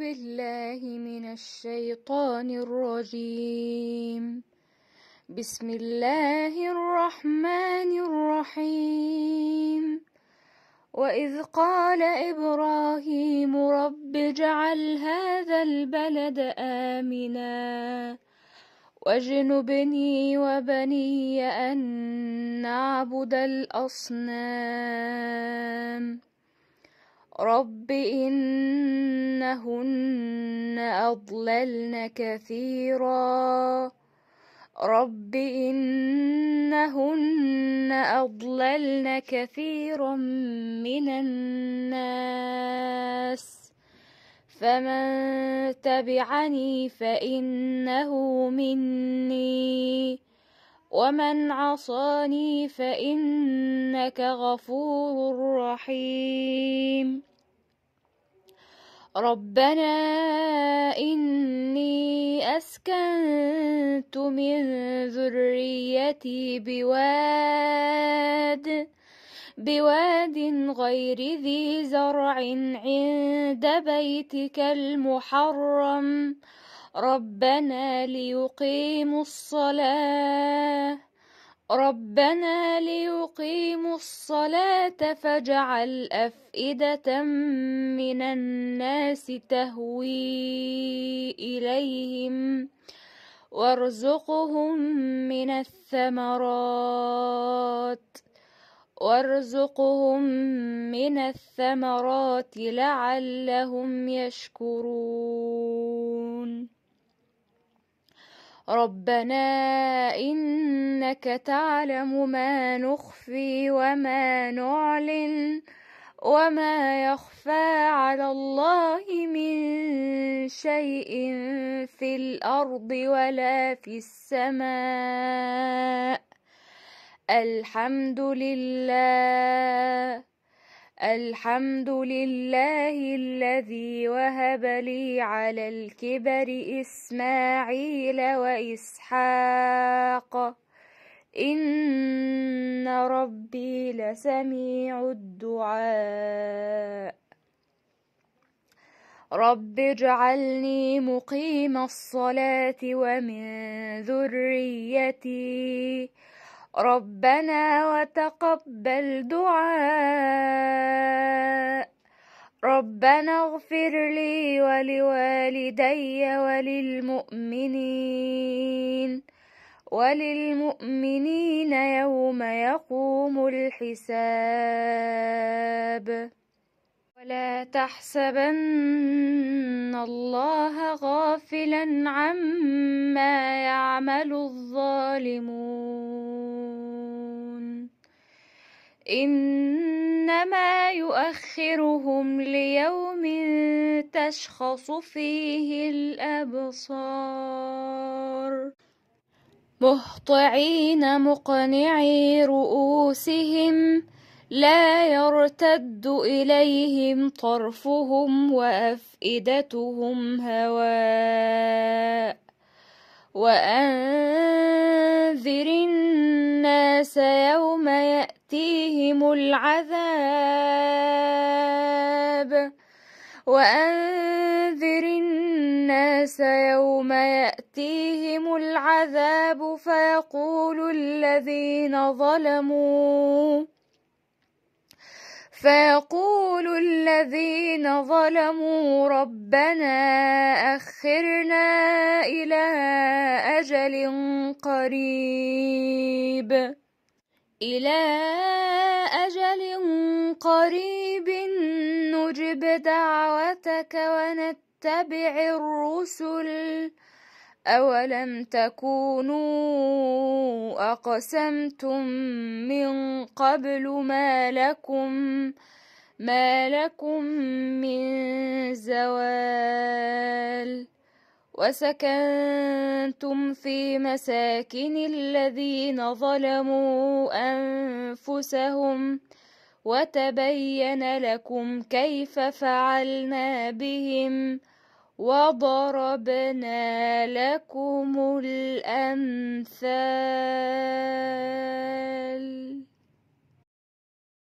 بالله من الشيطان الرجيم بسم الله الرحمن الرحيم وإذ قال إبراهيم رب اجعل هذا البلد آمنا واجنبني وبني أن نعبد الأصنام رب إنهن أضللن كثيرا رب إنهن أضللن كثيرا من الناس فمن تبعني فإنه مني ومن عصاني فإنك غفور رحيم ربنا إني أسكنت من ذريتي بواد بواد غير ذي زرع عند بيتك المحرم ربنا ليقيموا الصلاه ربنا ليقيموا الصلاة فاجعل أفئدة من الناس تهوي إليهم وارزقهم من الثمرات وارزقهم من الثمرات لعلهم يشكرون ربنا إنك تعلم ما نخفي وما نعلن وما يخفى على الله من شيء في الأرض ولا في السماء الحمد لله الحمد لله الذي وهب لي على الكبر إسماعيل وإسحاق إن ربي لسميع الدعاء رب اجعلني مقيم الصلاة ومن ذريتي ربنا وتقبل دعاء ربنا اغفر لي ولوالدي وللمؤمنين وللمؤمنين يوم يقوم الحساب ولا تحسبن الله غافلا عما يعمل الظالمون انما يؤخرهم ليوم تشخص فيه الابصار مهطعين مقنعي رؤوسهم لا يرتد إليهم طرفهم وأفئدتهم هواء وأنذر الناس يوم يأتيهم العذاب وأنذر الناس يوم يأتيهم العذاب فيقول الذين ظلموا فيقول الذين ظلموا ربنا أخرنا إلى أجل قريب إلى أجل قريب نجب دعوتك ونتبع الرسل أولم تكونوا أقسمتم من قبل ما لكم ما لكم من زوال وسكنتم في مساكن الذين ظلموا أنفسهم وتبين لكم كيف فعلنا بهم وضربنا لكم الأمثال